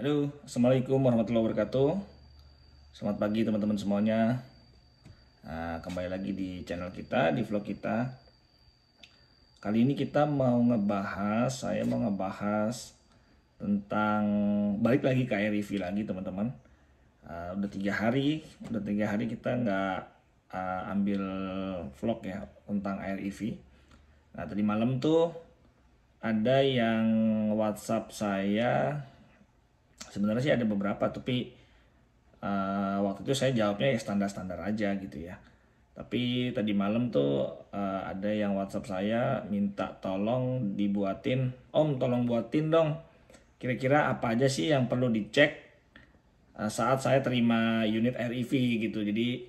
Aduh, Assalamualaikum warahmatullahi wabarakatuh Selamat pagi teman-teman semuanya nah, Kembali lagi di channel kita, di vlog kita Kali ini kita mau ngebahas, saya mau ngebahas Tentang, balik lagi ke air ev lagi teman-teman uh, Udah tiga hari, udah tiga hari kita nggak uh, ambil vlog ya Tentang air ev Nah tadi malam tuh ada yang WhatsApp saya sebenarnya sih ada beberapa tapi uh, waktu itu saya jawabnya ya standar-standar aja gitu ya tapi tadi malam tuh uh, ada yang WhatsApp saya minta tolong dibuatin Om tolong buatin dong kira-kira apa aja sih yang perlu dicek uh, saat saya terima unit REV gitu jadi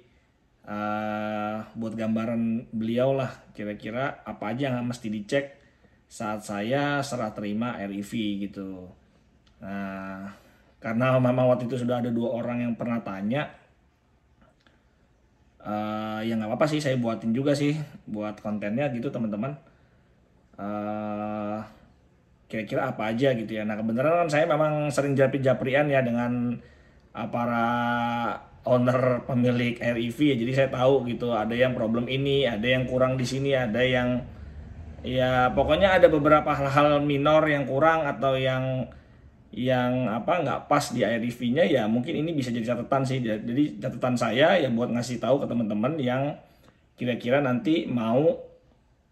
uh, buat gambaran beliau lah kira-kira apa aja yang mesti dicek saat saya serah terima REV gitu nah karena mama waktu itu sudah ada dua orang yang pernah tanya uh, ya nggak apa-apa sih saya buatin juga sih buat kontennya gitu teman-teman uh, kira-kira apa aja gitu ya nah kebenaran kan saya memang sering japri-japrian ya dengan uh, para owner pemilik RIV e ya jadi saya tahu gitu ada yang problem ini ada yang kurang di sini ada yang ya pokoknya ada beberapa hal-hal minor yang kurang atau yang yang apa nggak pas di IRV nya ya mungkin ini bisa jadi catatan sih jadi catatan saya ya buat ngasih tahu ke teman-teman yang kira-kira nanti mau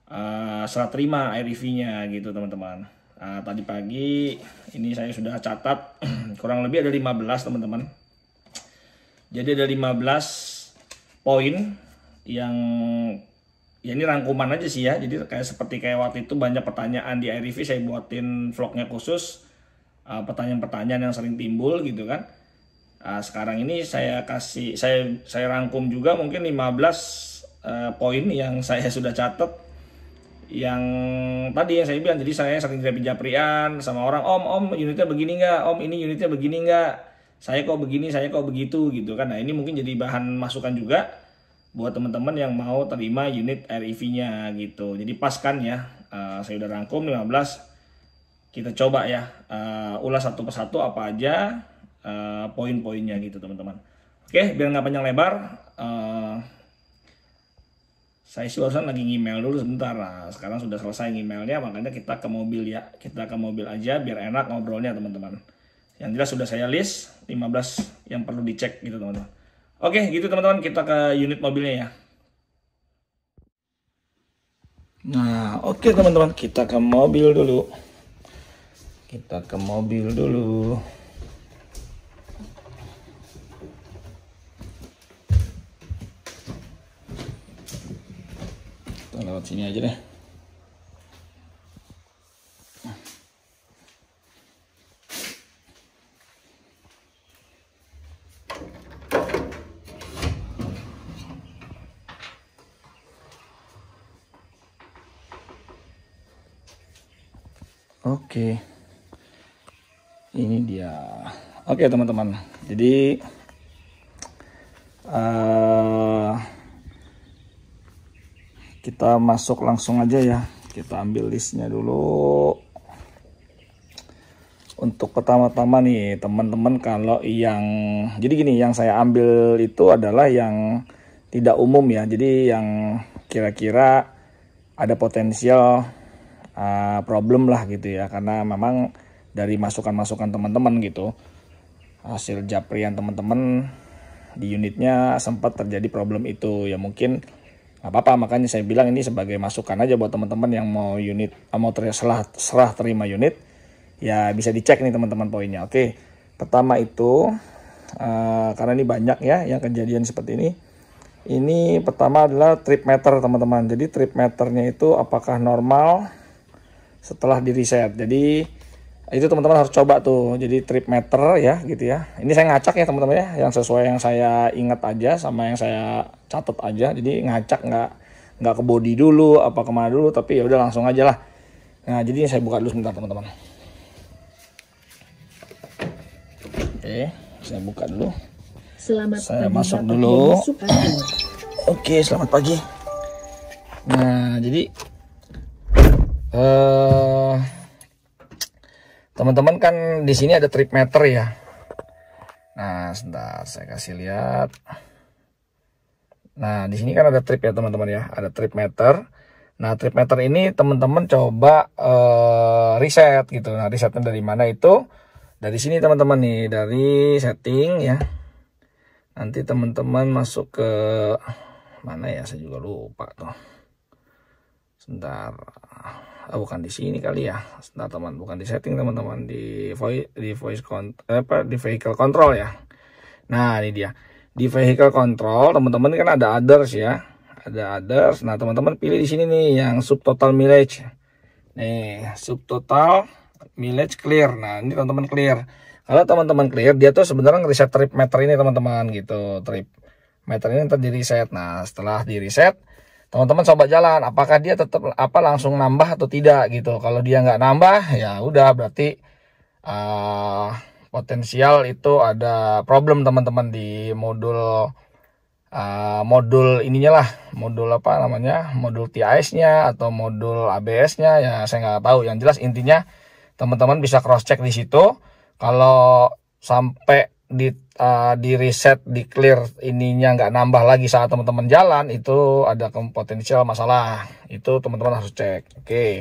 uh, eh, serah terima IRV nya gitu teman-teman uh, tadi pagi ini saya sudah catat kurang lebih ada 15 teman-teman jadi ada 15 poin yang ya ini rangkuman aja sih ya jadi kayak seperti kayak waktu itu banyak pertanyaan di IRV saya buatin vlognya khusus Eh, pertanyaan-pertanyaan yang sering timbul gitu kan. Uh, sekarang ini saya kasih saya saya rangkum juga mungkin 15 uh, eh, poin yang saya sudah catat yang tadi yang saya bilang jadi saya sering japri japrian sama orang om om unitnya begini nggak om ini unitnya begini nggak saya kok begini saya kok begitu gitu kan nah ini mungkin jadi bahan masukan juga buat teman-teman yang mau terima unit RIV-nya e gitu jadi pas kan ya uh, saya udah rangkum 15 kita coba ya uh, ulas satu persatu apa aja uh, poin-poinnya gitu teman-teman. Oke, biar nggak panjang lebar, uh, saya sih barusan lagi ngemail dulu sebentar. Nah, sekarang sudah selesai ngemailnya, makanya kita ke mobil ya. Kita ke mobil aja biar enak ngobrolnya teman-teman. Yang jelas sudah saya list 15 yang perlu dicek gitu teman-teman. Oke, gitu teman-teman kita ke unit mobilnya ya. Nah, oke okay, teman-teman, kita ke mobil dulu kita ke mobil dulu kita lewat sini aja deh Oke. Okay ini dia oke okay, teman-teman jadi uh, kita masuk langsung aja ya kita ambil listnya dulu untuk pertama-tama nih teman-teman kalau yang jadi gini yang saya ambil itu adalah yang tidak umum ya jadi yang kira-kira ada potensial uh, problem lah gitu ya karena memang dari masukan-masukan teman-teman gitu hasil japrian teman-teman di unitnya sempat terjadi problem itu ya mungkin nggak apa-apa makanya saya bilang ini sebagai masukan aja buat teman-teman yang mau unit ah, mau ter serah, serah terima unit ya bisa dicek nih teman-teman poinnya oke pertama itu uh, karena ini banyak ya yang kejadian seperti ini ini pertama adalah trip meter teman-teman jadi trip meternya itu apakah normal setelah di reset jadi itu teman-teman harus coba tuh jadi trip meter ya gitu ya ini saya ngacak ya teman-teman ya yang sesuai yang saya ingat aja sama yang saya catat aja jadi ngacak nggak nggak ke body dulu apa kemana dulu tapi ya udah langsung aja lah nah jadi saya buka dulu sebentar teman-teman oke saya buka dulu selamat saya pagi, masuk pagi, dulu oke selamat pagi nah jadi eh uh, teman-teman kan di sini ada trip meter ya nah sebentar saya kasih lihat nah di sini kan ada trip ya teman-teman ya ada trip meter nah trip meter ini teman-teman coba uh, reset gitu nah resetnya dari mana itu dari sini teman-teman nih dari setting ya nanti teman-teman masuk ke mana ya saya juga lupa tuh sebentar oh, bukan di sini kali ya nah teman bukan di setting teman-teman di voice di voice control apa di vehicle control ya nah ini dia di vehicle control teman-teman kan ada others ya ada others nah teman-teman pilih di sini nih yang subtotal mileage nih subtotal mileage clear nah ini teman-teman clear kalau teman-teman clear dia tuh sebenarnya reset trip meter ini teman-teman gitu trip meter ini nanti di reset nah setelah di reset teman-teman sobat jalan apakah dia tetap apa langsung nambah atau tidak gitu kalau dia nggak nambah ya udah berarti uh, potensial itu ada problem teman-teman di modul uh, modul ininya lah modul apa namanya modul TIS nya atau modul ABS nya ya saya nggak tahu yang jelas intinya teman-teman bisa cross check di situ kalau sampai di Eh, di reset, di clear ininya nggak nambah lagi saat teman-teman jalan itu ada potensial masalah. Itu teman-teman harus cek. Oke. Okay.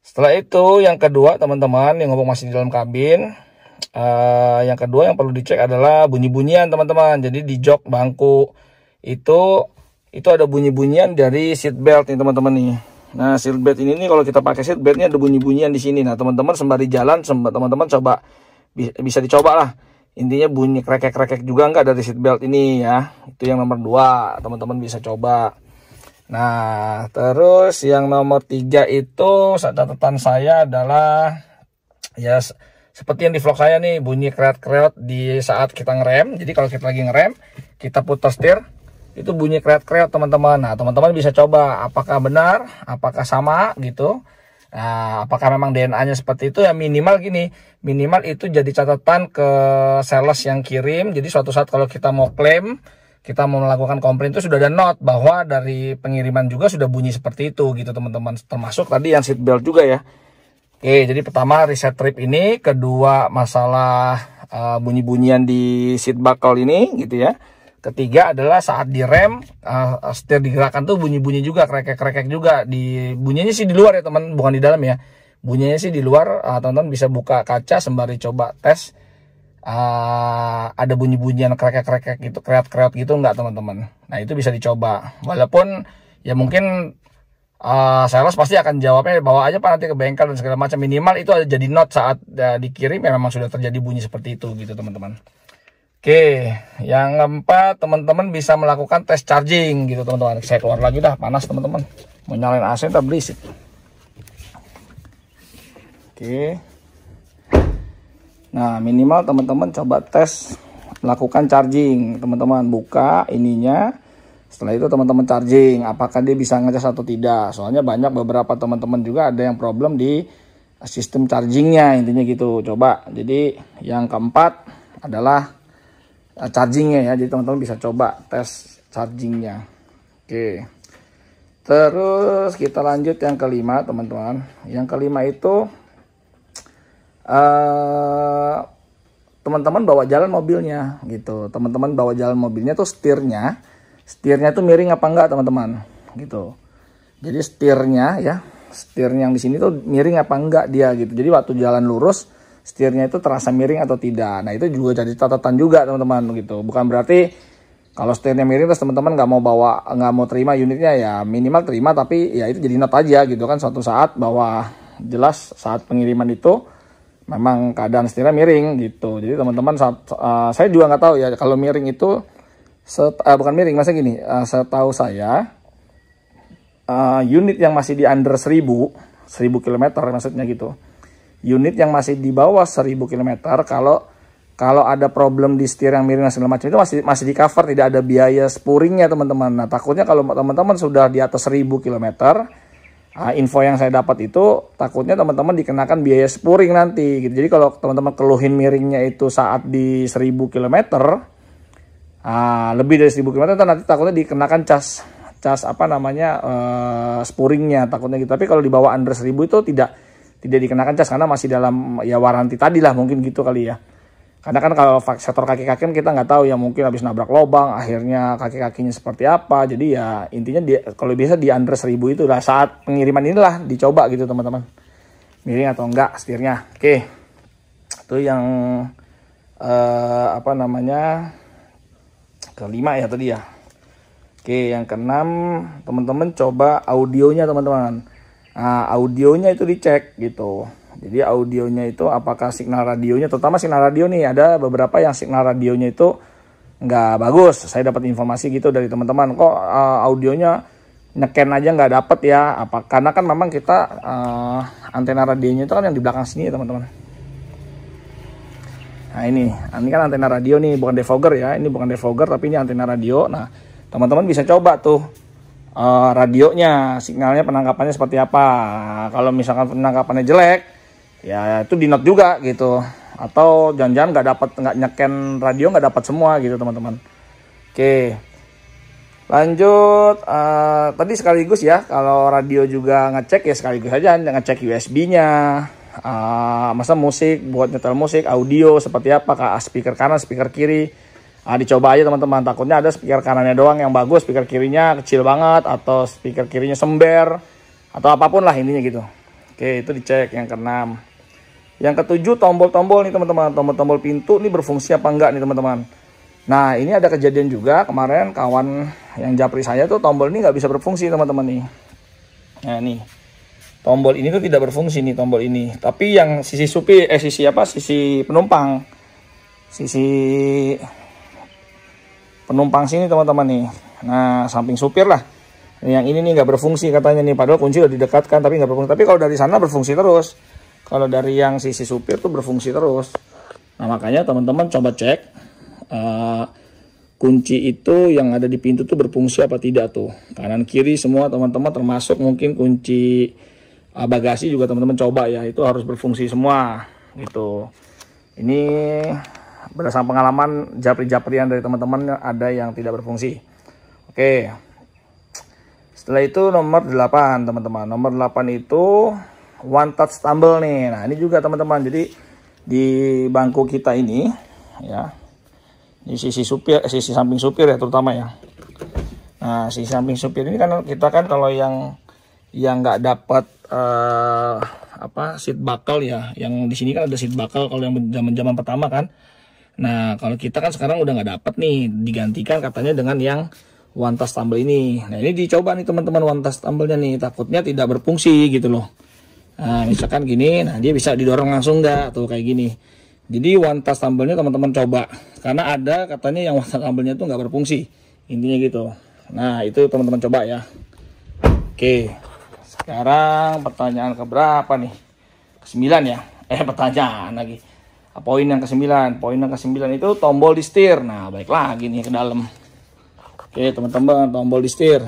Setelah itu yang kedua teman-teman yang ngomong masih di dalam kabin. Uh, yang kedua yang perlu dicek adalah bunyi-bunyian teman-teman. Jadi di jok bangku itu itu ada bunyi-bunyian dari seat belt nih teman-teman nih. Nah, seat belt ini nih kalau kita pakai seat beltnya ada bunyi-bunyian di sini. Nah, teman-teman sembari jalan teman-teman coba bisa dicoba lah intinya bunyi krekek-krekek juga nggak dari seat belt ini ya itu yang nomor dua teman-teman bisa coba nah terus yang nomor tiga itu catatan saya adalah ya seperti yang di vlog saya nih bunyi kreat-kreot di saat kita ngerem jadi kalau kita lagi ngerem kita putar setir itu bunyi kreat-kreot teman-teman nah teman-teman bisa coba apakah benar apakah sama gitu Nah, apakah memang DNA-nya seperti itu ya minimal gini, minimal itu jadi catatan ke sales yang kirim. Jadi suatu saat kalau kita mau klaim, kita mau melakukan komplain itu sudah ada not bahwa dari pengiriman juga sudah bunyi seperti itu gitu teman-teman. Termasuk tadi yang seat belt juga ya. Oke, jadi pertama reset trip ini, kedua masalah uh, bunyi-bunyian di seat buckle ini gitu ya. Ketiga adalah saat direm, uh, eh, eh, setir digerakkan tuh bunyi-bunyi juga, krekek-krekek juga. Di bunyinya sih di luar ya teman, bukan di dalam ya. Bunyinya sih di luar, uh, tonton bisa buka kaca sembari coba tes. Uh, ada bunyi-bunyian krekek-krekek gitu, kreat-kreat gitu nggak teman-teman. Nah itu bisa dicoba. Walaupun ya mungkin uh, sales pasti akan jawabnya bawa aja pak nanti ke bengkel dan segala macam minimal itu ada jadi note saat uh, dikirim ya memang sudah terjadi bunyi seperti itu gitu teman-teman. Oke, yang keempat teman-teman bisa melakukan tes charging gitu teman-teman. Saya keluar lagi dah, panas teman-teman. Mau nyalain AC tapi berisik. Oke. Nah, minimal teman-teman coba tes lakukan charging. Teman-teman buka ininya. Setelah itu teman-teman charging, apakah dia bisa ngecas atau tidak. Soalnya banyak beberapa teman-teman juga ada yang problem di sistem chargingnya intinya gitu. Coba. Jadi yang keempat adalah Eh, chargingnya ya jadi teman-teman bisa coba tes chargingnya oke terus kita lanjut yang kelima teman-teman yang kelima itu eh, teman-teman uh, bawa jalan mobilnya gitu teman-teman bawa jalan mobilnya tuh setirnya setirnya tuh miring apa enggak teman-teman gitu jadi setirnya ya setirnya yang di sini tuh miring apa enggak dia gitu jadi waktu jalan lurus setirnya itu terasa miring atau tidak. Nah itu juga jadi catatan juga teman-teman gitu. Bukan berarti kalau setirnya miring terus teman-teman nggak mau bawa nggak mau terima unitnya ya minimal terima tapi ya itu jadi not aja gitu kan suatu saat bahwa jelas saat pengiriman itu memang keadaan setirnya miring gitu. Jadi teman-teman saat uh, saya juga nggak tahu ya kalau miring itu set, uh, bukan miring masa gini uh, setahu saya uh, unit yang masih di under 1000 1000 km maksudnya gitu unit yang masih di bawah 1000 km kalau kalau ada problem di setir yang miring dan segala macam itu masih masih di cover tidak ada biaya spuringnya teman-teman. Nah takutnya kalau teman-teman sudah di atas 1000 km nah, info yang saya dapat itu takutnya teman-teman dikenakan biaya spuring nanti gitu. Jadi kalau teman-teman keluhin miringnya itu saat di 1000 km nah, lebih dari 1000 km nanti takutnya dikenakan cas cas apa namanya uh, spuringnya takutnya gitu. Tapi kalau di bawah under 1000 itu tidak tidak dikenakan cas karena masih dalam ya waranti tadi lah mungkin gitu kali ya. Karena kan kalau faktor kaki-kaki kan kita nggak tahu ya mungkin habis nabrak lobang akhirnya kaki-kakinya seperti apa. Jadi ya intinya dia, kalau biasa di under 1000 itu lah saat pengiriman inilah dicoba gitu teman-teman. Miring atau enggak setirnya. Oke. Itu yang eh, apa namanya? kelima ya tadi ya. Oke, yang keenam teman-teman coba audionya teman-teman Nah, audionya itu dicek gitu. Jadi audionya itu apakah signal radionya, terutama signal radio nih ada beberapa yang signal radionya itu nggak bagus. Saya dapat informasi gitu dari teman-teman kok uh, audionya neken aja nggak dapet ya. Apa karena kan memang kita uh, antena radionya itu kan yang di belakang sini ya teman-teman. Nah ini, ah, ini kan antena radio nih, bukan defogger ya. Ini bukan defogger tapi ini antena radio. Nah teman-teman bisa coba tuh uh, radionya, sinyalnya penangkapannya seperti apa. Kalau misalkan penangkapannya jelek, ya itu di note juga gitu. Atau jangan-jangan nggak dapat nggak nyeken radio nggak dapat semua gitu teman-teman. Oke, lanjut uh, tadi sekaligus ya kalau radio juga ngecek ya sekaligus aja ngecek USB-nya. Uh, eh, masa musik buat nyetel musik audio seperti apa kak speaker kanan speaker kiri Nah, dicoba aja teman-teman. Takutnya ada speaker kanannya doang yang bagus, speaker kirinya kecil banget atau speaker kirinya sember atau apapun lah intinya gitu. Oke, itu dicek yang keenam. Yang ketujuh tombol-tombol nih teman-teman, tombol-tombol pintu ini berfungsi apa enggak nih teman-teman. Nah, ini ada kejadian juga kemarin kawan yang japri saya tuh tombol ini nggak bisa berfungsi teman-teman nih. Nah, ini Tombol ini tuh tidak berfungsi nih tombol ini. Tapi yang sisi supi eh sisi apa? Sisi penumpang. Sisi penumpang sini teman-teman nih nah samping supir lah yang ini nih nggak berfungsi katanya nih padahal kunci udah didekatkan tapi nggak berfungsi tapi kalau dari sana berfungsi terus kalau dari yang sisi supir tuh berfungsi terus nah makanya teman-teman coba cek uh, kunci itu yang ada di pintu tuh berfungsi apa tidak tuh kanan kiri semua teman-teman termasuk mungkin kunci uh, bagasi juga teman-teman coba ya itu harus berfungsi semua gitu ini berdasarkan pengalaman japri-japrian dari teman-teman ada yang tidak berfungsi. Oke. Setelah itu nomor 8, teman-teman. Nomor 8 itu one touch tumble nih. Nah, ini juga teman-teman. Jadi di bangku kita ini ya. Di sisi supir, eh, sisi samping supir ya terutama ya. Nah, sisi samping supir ini kan kita kan kalau yang yang nggak dapat uh, apa seat buckle ya yang di sini kan ada seat buckle kalau yang zaman zaman pertama kan Nah, kalau kita kan sekarang udah nggak dapat nih, digantikan katanya dengan yang one touch tumble ini. Nah, ini dicoba nih teman-teman one touch tumble nih, takutnya tidak berfungsi gitu loh. Nah, misalkan gini, nah dia bisa didorong langsung nggak atau kayak gini. Jadi one touch tumble teman-teman coba karena ada katanya yang one touch tumble-nya itu nggak berfungsi. Intinya gitu. Nah, itu teman-teman coba ya. Oke. Sekarang pertanyaan keberapa nih? kesembilan ya. Eh, pertanyaan lagi poin yang kesembilan Poin yang kesembilan itu tombol di setir. Nah, balik lagi nih ke dalam. Oke, teman-teman, tombol di setir.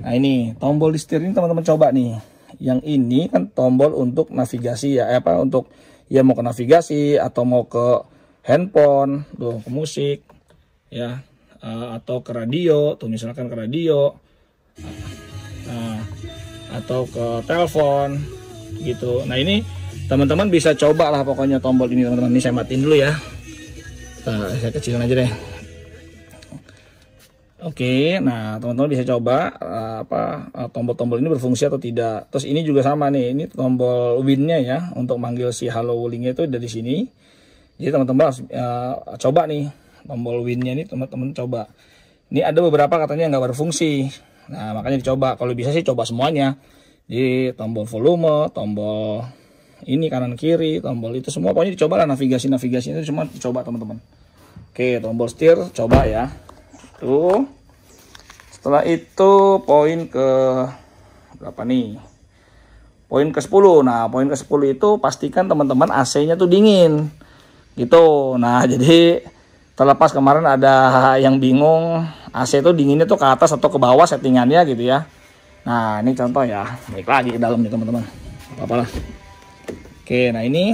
Nah, ini tombol di setir ini teman-teman coba nih. Yang ini kan tombol untuk navigasi ya, eh, apa untuk ya mau ke navigasi atau mau ke handphone, tuh ke musik ya, uh, atau ke radio, tuh misalkan ke radio. Uh, atau ke telepon gitu. Nah, ini teman-teman bisa coba lah pokoknya tombol ini teman-teman ini saya matiin dulu ya nah, saya kecilin aja deh Oke, nah teman-teman bisa coba eh, apa eh, tombol-tombol ini berfungsi atau tidak. Terus ini juga sama nih, ini tombol winnya ya untuk manggil si halo wulingnya itu dari sini. Jadi teman-teman harus uh, coba nih tombol winnya ini teman-teman coba. Ini ada beberapa katanya nggak berfungsi. Nah makanya dicoba. Kalau bisa sih coba semuanya. Jadi tombol volume, tombol ini kanan kiri tombol itu semua pokoknya dicoba lah navigasi navigasi itu cuma dicoba teman-teman oke tombol setir coba ya tuh setelah itu poin ke berapa nih poin ke 10 nah poin ke 10 itu pastikan teman-teman AC nya tuh dingin gitu nah jadi terlepas kemarin ada yang bingung AC itu dinginnya tuh ke atas atau ke bawah settingannya gitu ya nah ini contoh ya baik lagi ke dalam nih teman-teman apa lah Oke, nah ini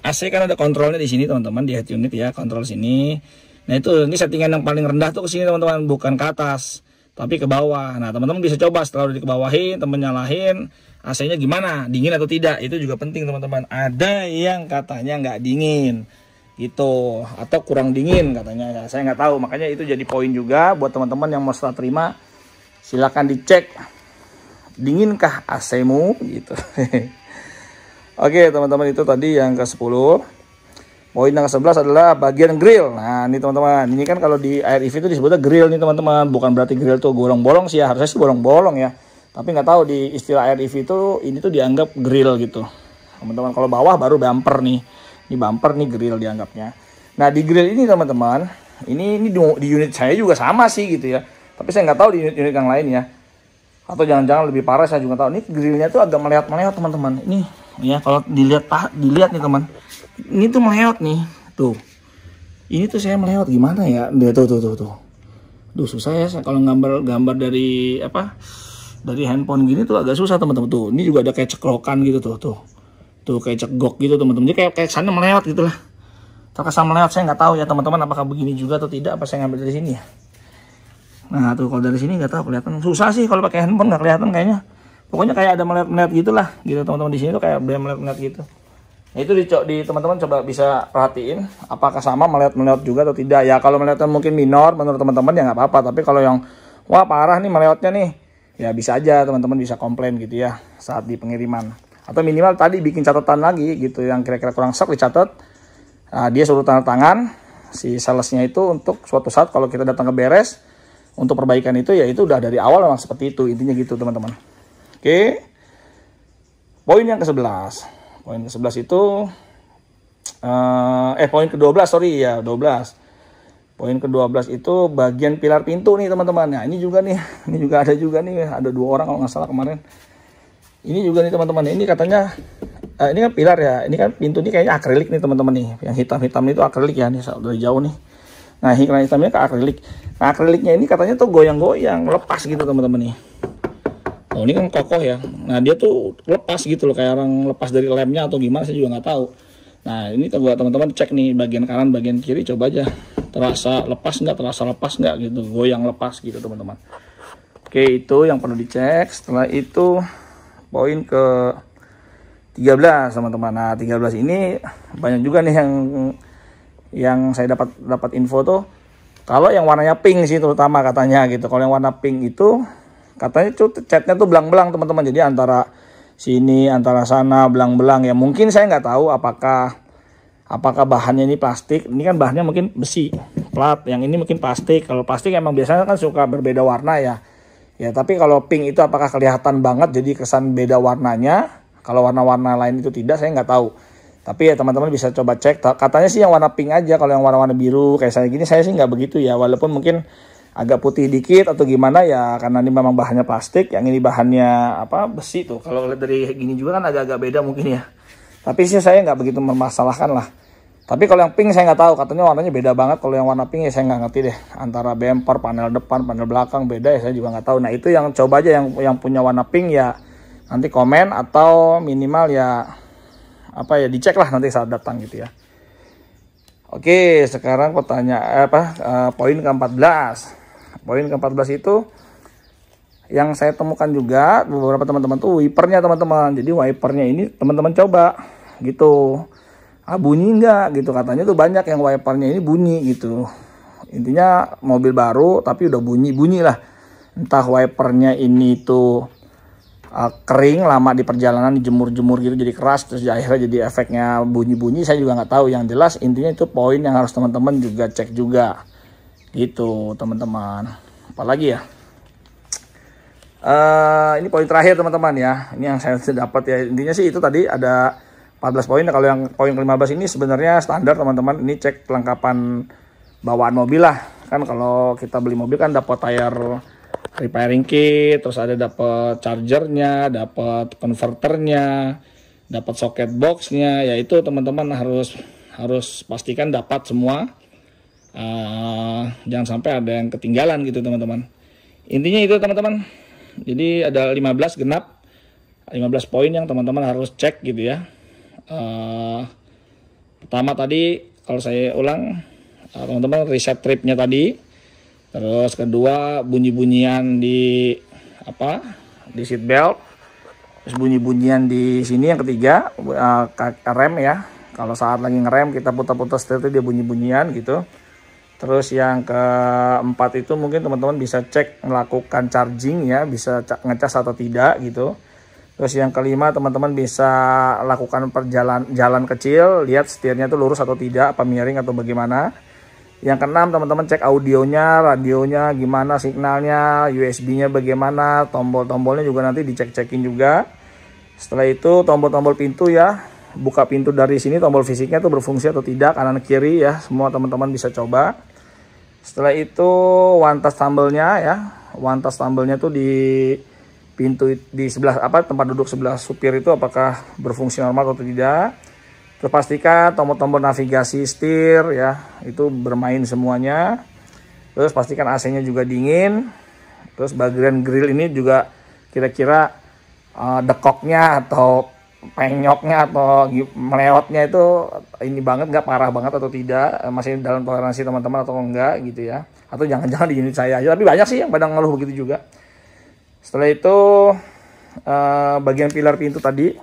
AC kan ada kontrolnya di sini teman-teman di head unit ya, kontrol sini. Nah itu ini settingan yang paling rendah tuh ke sini teman-teman, bukan ke atas, tapi ke bawah. Nah teman-teman bisa coba setelah udah dikebawahin, teman nyalahin, AC-nya gimana, dingin atau tidak, itu juga penting teman-teman. Ada yang katanya nggak dingin gitu atau kurang dingin katanya ya, saya nggak tahu makanya itu jadi poin juga buat teman-teman yang mau setelah terima silahkan dicek dinginkah AC-mu gitu Oke teman-teman itu tadi yang ke-10 Poin yang ke-11 adalah bagian grill Nah ini teman-teman Ini kan kalau di air EV itu disebutnya grill nih teman-teman Bukan berarti grill itu bolong-bolong sih ya Harusnya sih bolong-bolong ya Tapi nggak tahu di istilah air EV itu Ini tuh dianggap grill gitu Teman-teman kalau bawah baru bumper nih Ini bumper nih grill dianggapnya Nah di grill ini teman-teman ini, ini di, unit saya juga sama sih gitu ya Tapi saya nggak tahu di unit-unit yang lain ya atau jangan-jangan lebih parah saya juga tahu ini grillnya tuh agak melihat melihat teman-teman ini ya kalau dilihat dilihat nih teman ini tuh meleot nih tuh ini tuh saya meleot gimana ya dia tuh tuh tuh tuh Duh susah ya kalau gambar gambar dari apa dari handphone gini tuh agak susah teman-teman tuh ini juga ada kayak cekrokan gitu tuh tuh tuh kayak cekgok gitu teman-teman jadi kayak kayak sana meleot gitu lah atau meleot saya nggak tahu ya teman-teman apakah begini juga atau tidak apa saya ngambil dari sini ya nah tuh kalau dari sini nggak tahu kelihatan susah sih kalau pakai handphone nggak kelihatan kayaknya pokoknya kayak ada melihat-melihat gitulah gitu teman-teman di sini tuh kayak ada melihat-melihat gitu nah, itu di, di teman-teman coba bisa perhatiin apakah sama melihat-melihat juga atau tidak ya kalau melihatnya mungkin minor menurut teman-teman ya nggak apa-apa tapi kalau yang wah parah nih melihatnya nih ya bisa aja teman-teman bisa komplain gitu ya saat di pengiriman atau minimal tadi bikin catatan lagi gitu yang kira-kira kurang sok dicatat nah, dia suruh tanda tangan si salesnya itu untuk suatu saat kalau kita datang ke beres untuk perbaikan itu ya itu udah dari awal memang seperti itu intinya gitu teman-teman Oke. Poin yang ke-11. Poin ke-11 itu eh, eh poin ke-12 sorry ya 12. Poin ke-12 itu bagian pilar pintu nih teman-teman. Nah, ini juga nih, ini juga ada juga nih, ada dua orang kalau nggak salah kemarin. Ini juga nih teman-teman, ini katanya Uh, ini kan pilar ya, ini kan pintu ini kayaknya akrilik nih teman-teman nih. Yang hitam-hitam itu akrilik ya nih dari jauh nih. Nah, hitam hitamnya ke akrilik. Nah, akriliknya ini katanya tuh goyang-goyang, lepas gitu teman-teman nih oh ini kan kokoh ya nah dia tuh lepas gitu loh kayak orang lepas dari lemnya atau gimana saya juga nggak tahu nah ini buat teman-teman cek nih bagian kanan bagian kiri coba aja terasa lepas nggak terasa lepas nggak gitu goyang lepas gitu teman-teman oke itu yang perlu dicek setelah itu poin ke 13 teman-teman nah 13 ini banyak juga nih yang yang saya dapat dapat info tuh kalau yang warnanya pink sih terutama katanya gitu kalau yang warna pink itu Katanya tuh chatnya tuh belang-belang teman-teman. Jadi antara sini, antara sana, belang-belang. Ya mungkin saya nggak tahu apakah apakah bahannya ini plastik. Ini kan bahannya mungkin besi, plat. Yang ini mungkin plastik. Kalau plastik emang biasanya kan suka berbeda warna ya. Ya tapi kalau pink itu apakah kelihatan banget jadi kesan beda warnanya. Kalau warna-warna lain itu tidak saya nggak tahu. Tapi ya teman-teman bisa coba cek. Katanya sih yang warna pink aja. Kalau yang warna-warna biru kayak saya gini saya sih nggak begitu ya. Walaupun mungkin agak putih dikit atau gimana ya karena ini memang bahannya plastik yang ini bahannya apa besi tuh kalau lihat dari gini juga kan agak-agak beda mungkin ya tapi sih saya nggak begitu memasalahkan lah tapi kalau yang pink saya nggak tahu katanya warnanya beda banget kalau yang warna pink ya saya nggak ngerti deh antara bumper panel depan panel belakang beda ya saya juga nggak tahu nah itu yang coba aja yang yang punya warna pink ya nanti komen atau minimal ya apa ya dicek lah nanti saat datang gitu ya Oke, sekarang pertanyaan eh, apa eh, poin ke-14 poin ke-14 itu yang saya temukan juga beberapa teman-teman tuh wipernya teman-teman jadi wipernya ini teman-teman coba gitu ah bunyi enggak gitu katanya tuh banyak yang wipernya ini bunyi gitu intinya mobil baru tapi udah bunyi bunyi lah entah wipernya ini tuh ah, uh, kering lama di perjalanan dijemur-jemur gitu jadi keras terus akhirnya jadi efeknya bunyi-bunyi saya juga nggak tahu yang jelas intinya itu poin yang harus teman-teman juga cek juga gitu teman-teman apalagi ya uh, ini poin terakhir teman-teman ya ini yang saya dapat ya intinya sih itu tadi ada 14 poin nah, kalau yang poin ke-15 ini sebenarnya standar teman-teman ini cek kelengkapan bawaan mobil lah kan kalau kita beli mobil kan dapat tire repairing kit terus ada dapat chargernya dapat converternya dapat socket boxnya yaitu teman-teman harus harus pastikan dapat semua uh, jangan sampai ada yang ketinggalan gitu teman-teman intinya itu teman-teman jadi ada 15 genap 15 poin yang teman-teman harus cek gitu ya uh, pertama tadi kalau saya ulang eh, teman-teman uh, reset tripnya tadi terus kedua bunyi-bunyian di apa di seat belt terus bunyi-bunyian di sini yang ketiga uh, rem ya kalau saat lagi ngerem kita putar-putar setir dia bunyi-bunyian gitu Terus yang keempat itu mungkin teman-teman bisa cek melakukan charging ya, bisa ngecas atau tidak gitu. Terus yang kelima teman-teman bisa lakukan perjalan jalan kecil, lihat setirnya itu lurus atau tidak, apa miring atau bagaimana. Yang keenam teman-teman cek audionya, radionya, gimana signalnya, USB-nya bagaimana, tombol-tombolnya juga nanti dicek-cekin juga. Setelah itu tombol-tombol pintu ya, buka pintu dari sini tombol fisiknya itu berfungsi atau tidak, kanan kiri ya, semua teman-teman bisa coba. Setelah itu wantas tambelnya ya, wantas tambelnya tuh di pintu di sebelah apa tempat duduk sebelah supir itu apakah berfungsi normal atau tidak. Terus pastikan tombol-tombol navigasi setir ya, itu bermain semuanya. Terus pastikan AC-nya juga dingin. Terus bagian grill ini juga kira-kira uh, dekoknya atau penyoknya atau meleotnya itu ini banget nggak parah banget atau tidak masih dalam toleransi teman-teman atau enggak gitu ya atau jangan-jangan di unit saya aja tapi banyak sih yang pada ngeluh begitu juga setelah itu eh, bagian pilar pintu tadi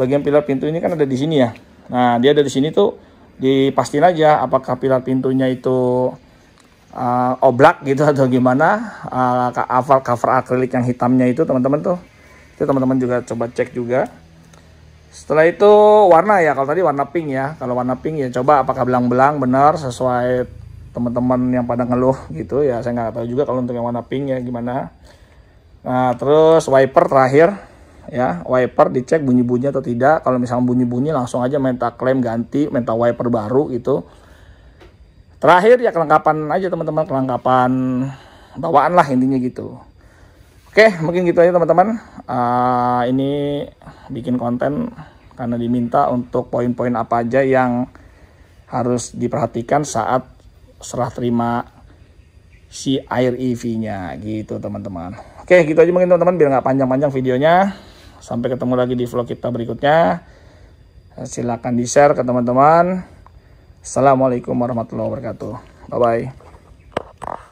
bagian pilar pintu ini kan ada di sini ya nah dia ada di sini tuh dipastikan aja apakah pilar pintunya itu uh, oblak gitu atau gimana uh, eh, cover cover akrilik yang hitamnya itu teman-teman tuh itu teman-teman juga coba cek juga setelah itu warna ya, kalau tadi warna pink ya. Kalau warna pink ya coba apakah belang-belang benar sesuai teman-teman yang pada ngeluh gitu ya. Saya nggak tahu juga kalau untuk yang warna pink ya gimana. Nah terus wiper terakhir ya, wiper dicek bunyi bunyi atau tidak. Kalau misalnya bunyi-bunyi langsung aja minta klaim ganti, minta wiper baru gitu. Terakhir ya kelengkapan aja teman-teman, kelengkapan bawaan lah intinya gitu. Oke, mungkin gitu aja teman-teman. Uh, ini bikin konten karena diminta untuk poin-poin apa aja yang harus diperhatikan saat serah terima si air EV-nya gitu teman-teman. Oke, gitu aja mungkin teman-teman biar nggak panjang-panjang videonya. Sampai ketemu lagi di vlog kita berikutnya. Silahkan di-share ke teman-teman. Assalamualaikum warahmatullahi wabarakatuh. Bye-bye.